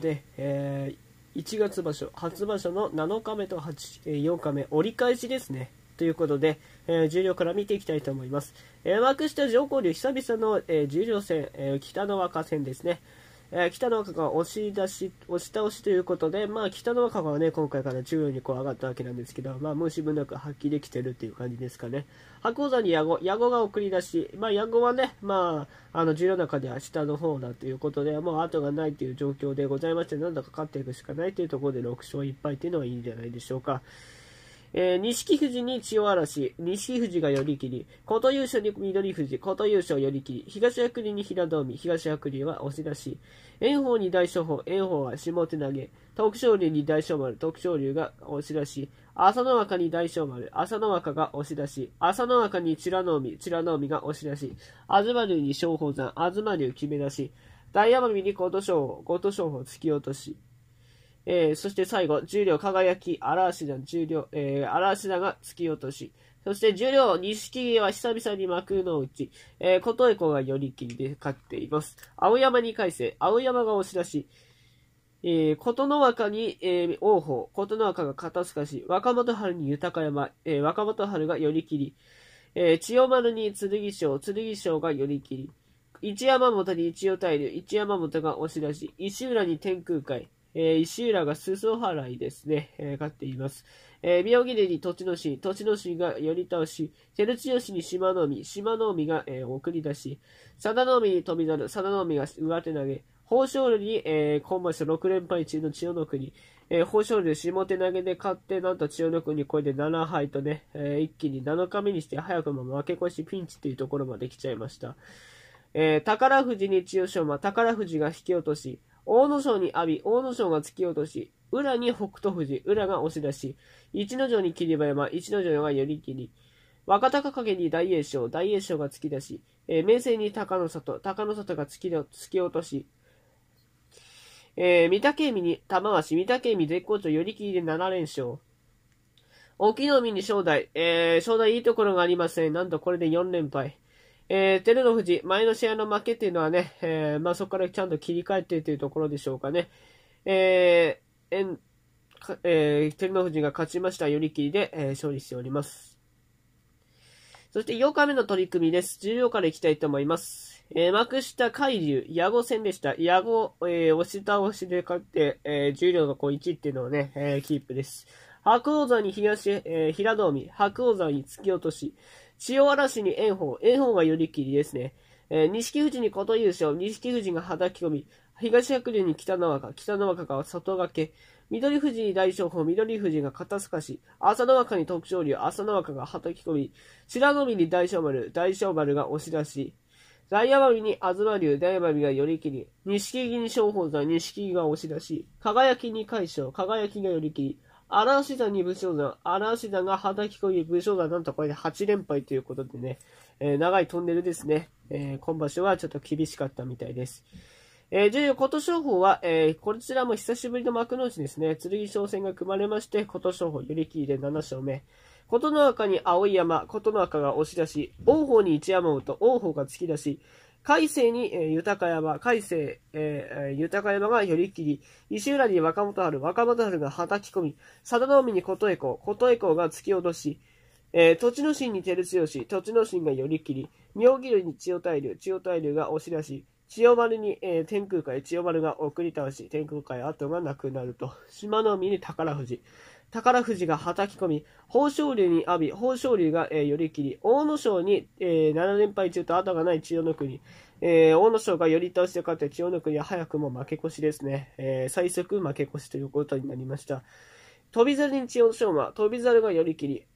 で、えー、1月場所、初場所の7日目と8え4日目、折り返しですね。ということで、えー、重量から見ていきたいと思います。えー、幕下上皇流、久々の、えー、重量戦、えー、北の若戦ですね。えー、北の若が押し出し、押し倒しということで、まあ、北の若がね、今回から中央にこう上がったわけなんですけど、まあ、申し分なく発揮できてるっていう感じですかね。白鵬山に矢後、矢後が送り出し、まあ、矢後はね、まあ、あの、重の中では下の方だということで、もう後がないという状況でございまして、なんだか勝っていくしかないというところで6勝1敗っていうのはいいんじゃないでしょうか。えー、錦富士に千代嵐、錦富士が寄り切り、琴優勝に緑富士、琴優勝寄り切り、東役に平戸海、東役には押し出し、炎鵬に大翔鵬、炎鵬は下手投げ、徳勝龍に大翔丸、徳勝龍が押し出し、朝乃若に大翔丸、朝乃若が押し出し、朝乃若に美ノ海、美ノ海が押し出し、東龍に松鳳山、東龍決め出し、大奄美に琴勝峰、琴勝峰突き落とし、えー、そして最後、十両輝き、荒芦田、十両、えー、荒芦田が突き落とし。そして十両、錦木は久々に幕の内、えー、琴恵子が寄り切りで勝っています。青山に返せ、青山が押し出し、えー、琴ノ若に、えー、王鵬、琴ノ若が肩透かし、若元春に豊山、えー、若元春が寄り切り、えー、千代丸に剣翔、剣翔が寄り切り、一山本に一代大流、一山本が押し出し、石浦に天空海、えー、石浦が裾原にですね、えー、勝っています。えー、義城に栃ノ心、栃ノ心が寄り倒し、照強に島の海、島の海が、えー、送り出し、佐田の海に富猿、佐田の海が上手投げ、豊昇龍に、えー、今場所6連敗中の千代の国、えー、豊昇龍下手投げで勝って、なんと千代の国これで7敗とね、えー、一気に7日目にして早くも負け越しピンチというところまで来ちゃいました。えー、宝富士に千代翔馬、宝富士が引き落とし、阿武咲に阿炎、阿武咲が突き落とし、裏に北勝富士、裏が押し出し、一ノ城に霧馬山、一ノ城が寄り切り、若隆景に大栄翔、大栄翔が突き出し、えー、明生に鷹の里、鷹の里が突き突き落とし、えー、御嶽海に玉鷲、御嶽海絶好調寄り切りで7連勝。隠岐の海に正代、えー、正代いいところがありません、なんとこれで4連敗。えー、照ノ富士、前の試合の負けっていうのはね、えー、まあ、そこからちゃんと切り替えてというところでしょうかね。えー、えー、照ノ富士が勝ちました、寄り切りで、えー、勝利しております。そして8日目の取り組みです。重量からいきたいと思います。えー、幕下海竜、矢後戦でした。矢後、えー、押し倒しで勝って、えー、重量のう1っていうのをね、えー、キープです。白王山に東、えー、平戸海、白王山に突き落とし、千代嵐に炎鵬、炎鵬が寄り切りですね。えー、錦富士に琴優勝、錦富士がはたき込み、東白龍に北の若、北の若が外掛け、緑富士に大将鵬、緑富士が肩透かし、朝の若に徳勝龍、朝の若がはたき込み、白の海に大将丸、大将丸が押し出し、大奄美に東龍、大奄美が寄り切り、錦木に松鳳山、錦木が押し出し、輝きに魁勝、輝きが寄り切り、荒足山に武将山、荒足山がはたき込み、武将山なんとこれで8連敗ということでね、えー、長いトンネルですね、えー、今場所はちょっと厳しかったみたいです。えー、14、琴勝峰は、えー、こちらも久しぶりの幕の内ですね、剣翔戦が組まれまして、琴勝峰、寄り切りで7勝目。琴ノ若に青山、琴ノ若が押し出し、王鵬に一山本、王鵬が突き出し、海星に、えー、豊山、海星、えー、豊山が寄り切り、石浦に若元春、若元春がはたき込み、佐田の海に琴恵光、琴恵光が突き落とし、えー、栃ノ心に照強、栃ノ心が寄り切り、妙義龍に千代大龍、千代大龍が押し出し、千代丸に、えー、天空海、千代丸が送り倒し、天空海後がなくなると、島の海に宝富士、宝富士が叩き込み、豊昇龍に阿炎、豊昇龍が、えー、寄り切り、大野省に、えー、7連敗中と後がない千代の国、えー、阿武が寄り倒して勝って千代の国は早くも負け越しですね、えー、最速負け越しということになりました。翔猿に千代翔馬、翔猿が寄り切り、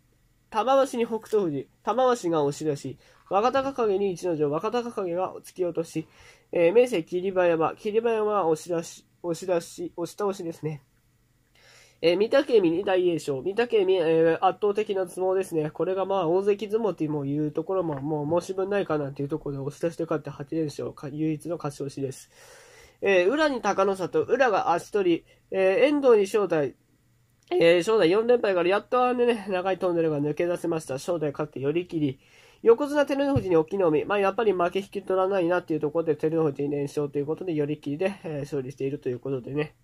玉鷲に北勝富士、玉鷲が押し出し、若隆景に逸ノ城、若隆景が突き落とし、えー、明生霧馬山、霧馬山は押し出し、押し出し、押し倒しですね。えー、御嶽海に大栄翔、御嶽海、えー、圧倒的な相撲ですね。これがまあ、大関相撲っていうところも、もう申し分ないかなというところで押し出しで勝って8連勝、唯一の勝ち越しです。えー、裏に隆の里、裏が足取り、えー、遠藤に正体、えー、正代4連敗からやっとあのね、長いトンネルが抜け出せました。正代勝って寄り切り。横綱照ノ富士に隠岐の海。まあ、やっぱり負け引き取らないなっていうところで、照ノ富士に連勝ということで、寄り切りで、えー、勝利しているということでね。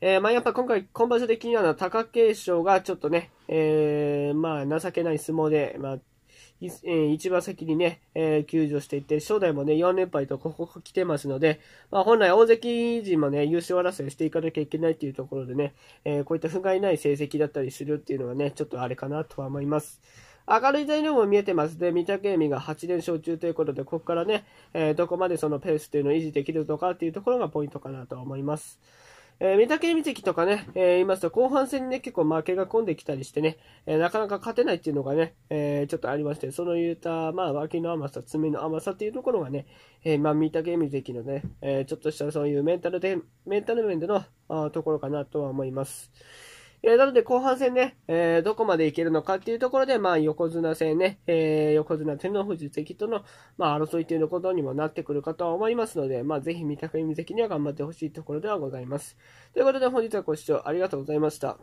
えー、まあ、やっぱ今回、今場所で気になるのは貴景勝がちょっとね、えー、まあ、情けない相撲で、まあ、一番先にね、えー、救助していって、正代もね、4連敗とここ来てますので、まあ、本来大関陣もね、優勝争いしていかなきゃいけないっていうところでね、えー、こういった不甲斐ない成績だったりするっていうのはね、ちょっとあれかなとは思います。明るい材料も見えてますで、御嶽海が8連勝中ということで、ここからね、えー、どこまでそのペースというのを維持できるのかっていうところがポイントかなと思います。えー、御嶽海関とかね、えー、言いますと、後半戦にね、結構負けが込んできたりしてね、えー、なかなか勝てないっていうのがね、えー、ちょっとありまして、その言うた、まあ、脇の甘さ、爪の甘さっていうところがね、えー、まあ、御嶽海関のね、えー、ちょっとしたそういうメンタルで、メンタル面での、あところかなとは思います。えー、なので後半戦ね、えー、どこまでいけるのかっていうところで、まあ、横綱戦ね、えー、横綱天皇富士関との、まあ、争いということにもなってくるかとは思いますので、まあ、ぜひ御嶽海関には頑張ってほしいところではございます。ということで本日はご視聴ありがとうございました。